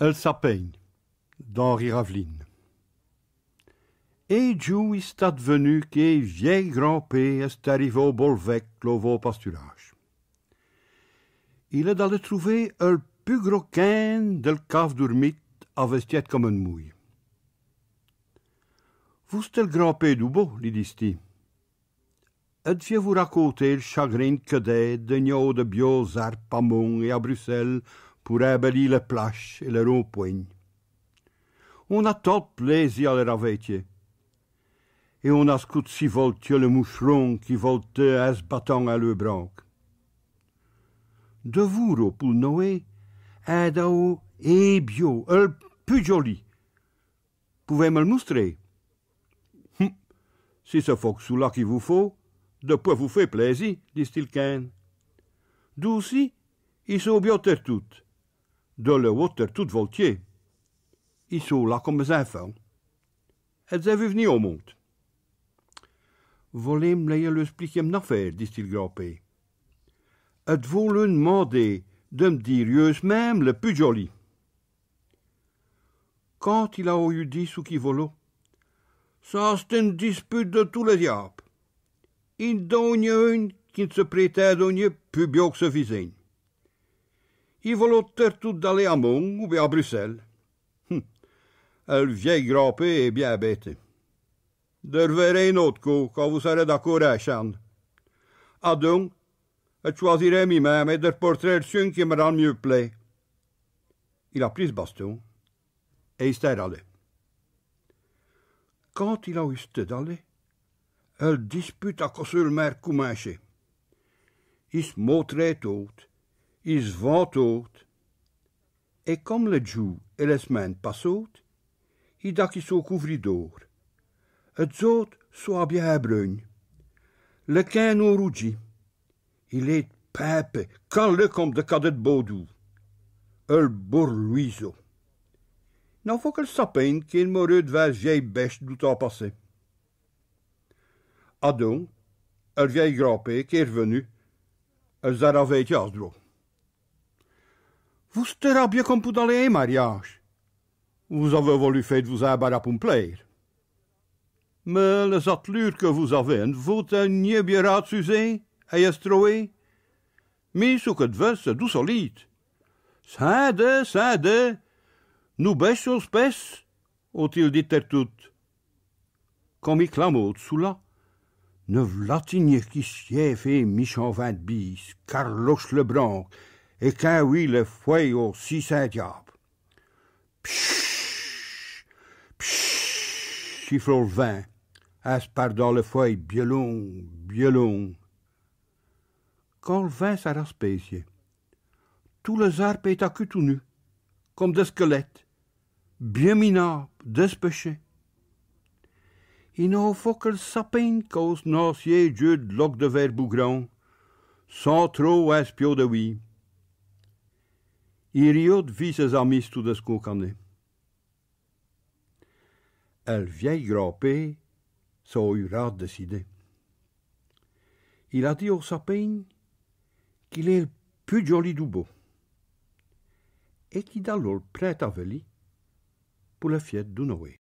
Elsa Payne d'Henri Ravlin. Et giù est advenu que vieil grand-père est arrivé au bolvec l'ovo pasturage. Il est allé trouver un plus gros quin del cave à vestiette comme une mouille. Vous le grand-père d'Ubo, lui dit-il. vous raconter le chagrin que d'est de bio zarp à Mons et à Bruxelles pour le poigne. On a tout plaisir à le avete. Et on a si volte le moucheron qui volte ce battant à le branc. De vous, pour Noé, adao et bio, el plus joli. Pouvez me le montrer? Hum, si ce foxou-là qu'il vous faut, de quoi vous fait plaisir, dit-il qu'un. si, ils sont bien toutes de le water tout voltier. là comme comme enfants. »« Et j'ai vu venir au monde. » Volem leur le une affaire dit-il Et vous le mandé de me dire eux même le plus joli. Quand il a eu dit ce qui volo, ça c'est une dispute de tous les diables. Il donne une qui ne se prétend donner plus bien que ce visage. Il involontaire tout d'aller à Mung ou à Bruxelles. Hum. Elle vieille grand et bien bête. De reverrez une autre coup quand vous serez d'accord avec Chan. Ah je choisirai moi-même et de porter qui me rend mieux plaît. Il a pris ce baston et il s'est allé. Quand il a eu d'aller, elle dispute à cause le maire Coumanché. Il se montrait tout. Il se vont out. Et comme le jour et les semaines passent, il a qui sont couvrit d'or. Et d'autres soit bien brunes. Le quin nous rougit. Il est pépé, quand le comte de cadet Baudou. Un bourluiseau. N'en faut qu'elle s'apprenne qu'il mourut de j'ai vieilles bêches d'où passé. Adon, un vieil grand qui est revenu, a vous sera bien comme pour dans les mariage. »« Vous avez voulu faire vous à bar à plaire. Mais les attelures que vous avez, vous teniez bien à s'user, à Mais ce que veux, c'est doux solide. Ça de, ça de, nous bêchons aux spèces, ont-ils dit tout. Comme il clame au-dessous là, ne vlatignez qui sièf et Michon bis Carlos Lebranc, et quand oui, le fouet aussi, Saint un diable. le vin. Aspar dans le fouet, bien long, bien long. Quand le vin sera tout le zarpe est à comme des squelettes, bien minables, despêchés. Il n'en faut que le sapin cause nocier Dieu de l'oc de verre bougron, sans trop un de oui. Il Iriod vit ses amis qu'on El vieil grand-père s'en eura décidé. Il a dit au sapin qu'il est le plus joli du beau et qu'il a le prêt à pour la fête du Noé.